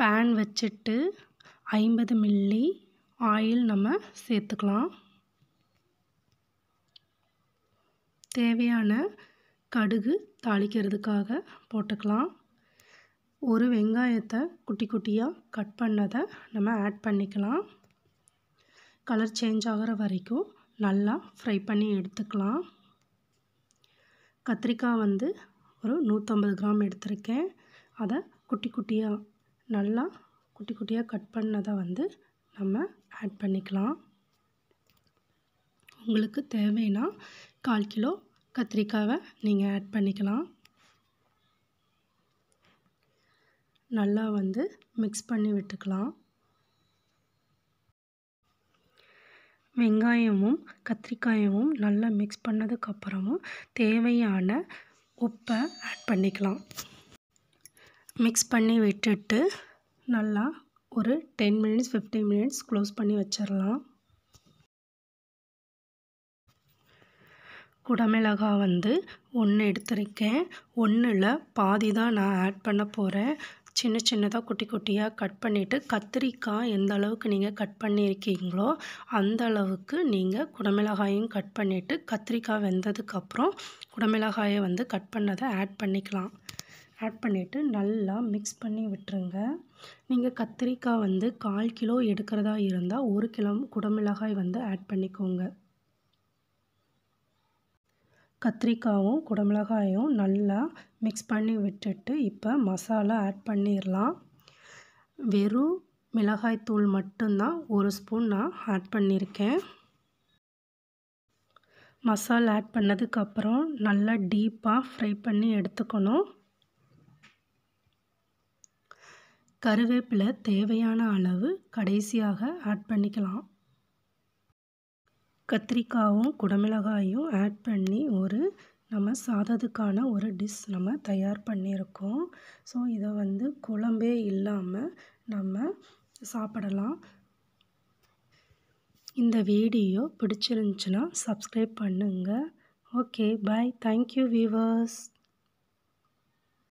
pan வச்சுட்டு ஐம்பது milli oil நம்ம சேர்த்துக்கலாம் தேவையான கடுகு தாளிக்கிறதுக்காக போட்டுக்கலாம் ஒரு வெங்காயத்தை குட்டி குட்டியாக கட் பண்ணதை நம்ம ஆட் பண்ணிக்கலாம் கலர் சேஞ்ச் ஆகிற வரைக்கும் நல்லா ஃப்ரை பண்ணி எடுத்துக்கலாம் கத்திரிக்காய் வந்து ஒரு நூற்றம்பது கிராம் எடுத்திருக்கேன் அதை குட்டி குட்டியாக நல்லா குட்டி குட்டியாக கட் பண்ணதை வந்து நம்ம ஆட் பண்ணிக்கலாம் உங்களுக்கு தேவைன்னா கால் கிலோ கத்திரிக்காவை நீங்கள் ஆட் பண்ணிக்கலாம் நல்லா வந்து மிக்ஸ் பண்ணி விட்டுக்கலாம் வெங்காயமும் கத்திரிக்காயமும் நல்லா மிக்ஸ் பண்ணதுக்கப்புறமும் தேவையான உப்பை ஆட் பண்ணிக்கலாம் மிக்ஸ் பண்ணி விட்டுட்டு நல்லா ஒரு ten minutes fifteen minutes close பண்ணி வச்சிடலாம் குடமிளகாய் வந்து ஒன்று எடுத்திருக்கேன் ஒன்றில் பாதி தான் நான் ஆட் பண்ண போகிறேன் சின்ன சின்னதாக குட்டி குட்டியாக கட் பண்ணிவிட்டு கத்திரிக்காய் எந்த அளவுக்கு நீங்கள் கட் பண்ணியிருக்கீங்களோ அந்த அளவுக்கு நீங்கள் குடமிளகாயும் கட் பண்ணிவிட்டு கத்திரிக்காய் வெந்ததுக்கப்புறம் குடமிளகாயை வந்து கட் பண்ணதை ஆட் பண்ணிக்கலாம் ஆட் பண்ணிவிட்டு நல்லா மிக்ஸ் பண்ணி விட்டுருங்க நீங்கள் கத்திரிக்காய் வந்து கால் கிலோ எடுக்கிறதா இருந்தால் ஒரு கிலோ குடமிளகாய் வந்து ஆட் பண்ணிக்கோங்க கத்திரிக்காயும் குடமிளகாயும் நல்லா மிக்ஸ் பண்ணி விட்டுட்டு இப்போ மசாலா ஆட் பண்ணிடலாம் வெறும் மிளகாய் தூள் மட்டும்தான் ஒரு ஸ்பூன் நான் ஆட் பண்ணியிருக்கேன் மசாலா ஆட் பண்ணதுக்கப்புறம் நல்லா டீப்பாக ஃப்ரை பண்ணி எடுத்துக்கணும் கருவேப்பிலை தேவையான அளவு கடைசியாக ஆட் பண்ணிக்கலாம் கத்திரிக்காயும் குடமிளகாயும் ஆட் பண்ணி ஒரு நம்ம சாதத்துக்கான ஒரு டிஷ் நம்ம தயார் பண்ணியிருக்கோம் ஸோ இதை வந்து குழம்பே இல்லாமல் நம்ம சாப்பிடலாம் இந்த வீடியோ பிடிச்சிருந்துச்சுன்னா சப்ஸ்கிரைப் பண்ணுங்கள் ஓகே பாய் தேங்க்யூ வீவர்ஸ்